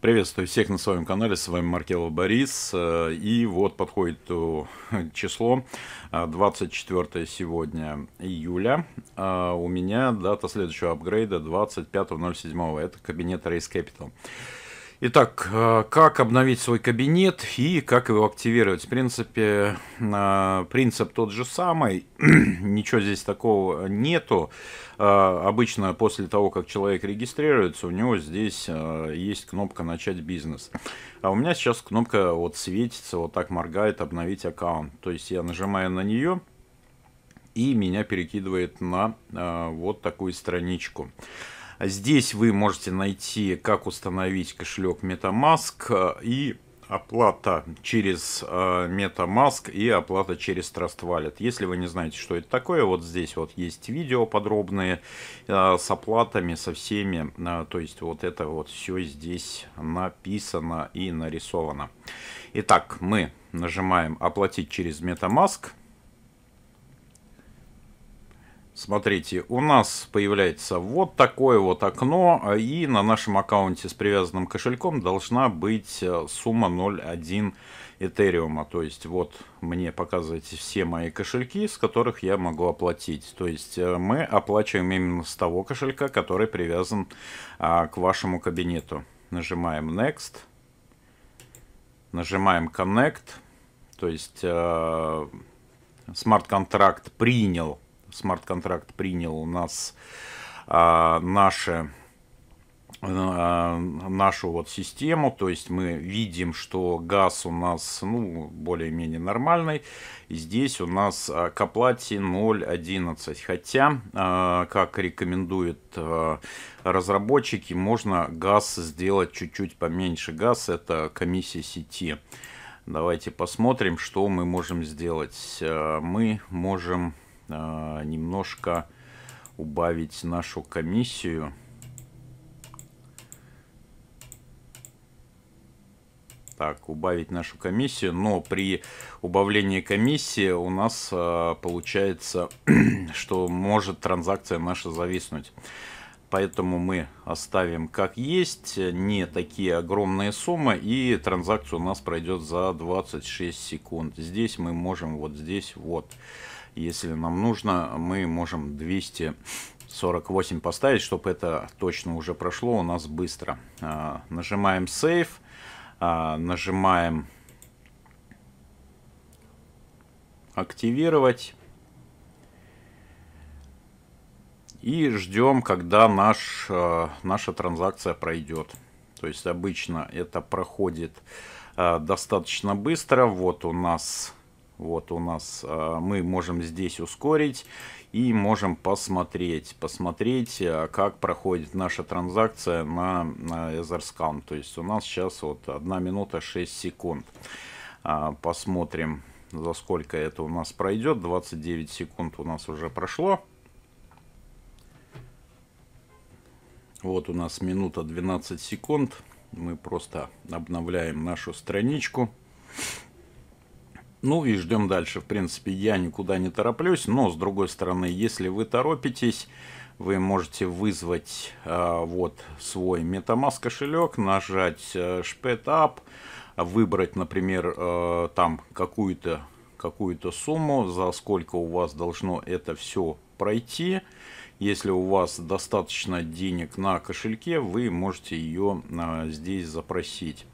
Приветствую всех на своем канале, с вами Маркелов Борис. Э, и вот подходит э, число 24 э, сегодня июля. у меня дата следующего апгрейда 25.07. Это кабинет Race Capital. Итак, э, как обновить свой кабинет и как его активировать? В принципе, э, принцип тот же самый, ничего здесь такого нету. Э, обычно после того, как человек регистрируется, у него здесь есть кнопка «Начать бизнес». А у меня сейчас кнопка вот светится, вот так моргает «Обновить аккаунт». То есть я нажимаю на нее, и меня перекидывает на вот такую страничку. Здесь вы можете найти, как установить кошелек MetaMask э, и оплата через э, MetaMask и оплата через Trust Wallet. Если вы не знаете, что это такое, вот здесь вот есть видео подробные э, с оплатами, со всеми. То есть вот это вот все здесь написано и нарисовано. Итак, мы нажимаем «Оплатить через MetaMask». Смотрите, у нас появляется вот такое вот окно, а, и на нашем аккаунте с привязанным кошельком должна быть э, сумма 0.1 Этериума. То есть вот мне показываете все мои кошельки, с которых я могу оплатить. То есть э, мы оплачиваем именно с того кошелька, который привязан а, к вашему кабинету. Нажимаем Next, нажимаем Connect, то есть а, смарт-контракт принял смарт-контракт принял у нас а, наши а, нашу вот систему, то есть мы видим, что газ у нас ну, более-менее нормальный, и здесь у нас к оплате 0.11, хотя, а, как рекомендуют а, разработчики, можно газ сделать чуть-чуть поменьше, газ это комиссия сети. Давайте посмотрим, что мы можем сделать. Мы можем Э, немножко убавить нашу комиссию. Так, убавить нашу комиссию, но при убавлении комиссии у нас э, получается, что может транзакция наша зависнуть. Поэтому мы оставим как есть, не такие огромные суммы, и транзакция у нас пройдет за 26 секунд. Здесь мы можем вот здесь вот если нам нужно, мы можем 248 поставить, чтобы это точно уже прошло у нас быстро. А, нажимаем Save, а, нажимаем активировать. И ждем, когда наш, а, наша транзакция пройдет. То есть обычно это проходит достаточно быстро. Вот у нас вот у нас э, мы можем здесь ускорить и можем посмотреть, посмотреть, э, как проходит наша транзакция на, на Etherscan. То есть у нас сейчас вот 1 минута 6 секунд. А, посмотрим, за сколько это у нас пройдет. 29 секунд у нас уже прошло. Вот у нас минута 12 секунд. Мы просто обновляем нашу страничку. Ну и ждем дальше. В принципе, я никуда не тороплюсь, но с другой стороны, если вы торопитесь, вы можете вызвать э, вот свой MetaMask кошелек, нажать э, Up, выбрать, например, э, там какую-то какую-то сумму, за сколько у вас должно это все пройти. Если у вас достаточно денег на кошельке, вы можете ее а, здесь запросить.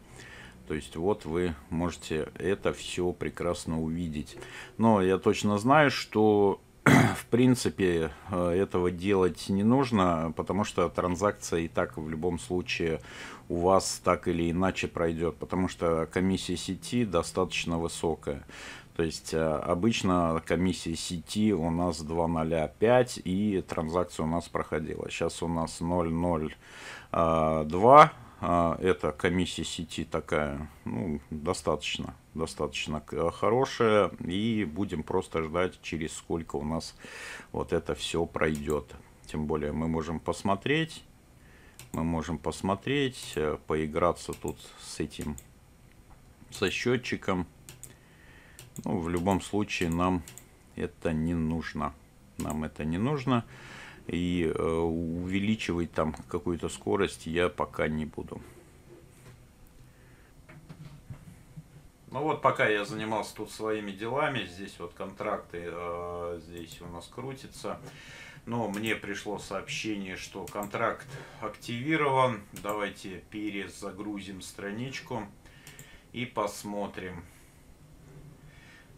То есть вот вы можете это все прекрасно увидеть. Но я точно знаю, что в принципе э, этого делать не нужно, потому что транзакция и так в любом случае у вас так или иначе пройдет, потому что комиссия сети достаточно высокая. То есть э, обычно комиссия сети у нас 2.05 и транзакция у нас проходила. Сейчас у нас 0.02 а эта комиссия сети такая, ну, достаточно, достаточно э, хорошая. И будем просто ждать, через сколько у нас вот это все пройдет. Тем более мы можем посмотреть, мы можем посмотреть, э, поиграться тут с этим, со счетчиком. Ну, в любом случае нам это не нужно. Нам это не нужно и э, увеличивать там какую-то скорость я пока не буду. Ну вот пока я занимался тут своими делами, здесь вот контракты, э, здесь у нас крутится. Но мне пришло сообщение, что контракт активирован. Давайте перезагрузим страничку и посмотрим.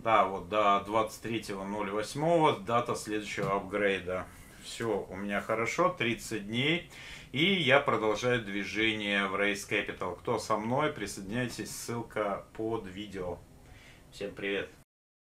Да, вот до 23.08 дата следующего апгрейда все у меня хорошо, 30 дней. И я продолжаю движение в Race Capital. Кто со мной, присоединяйтесь, ссылка под видео. Всем привет!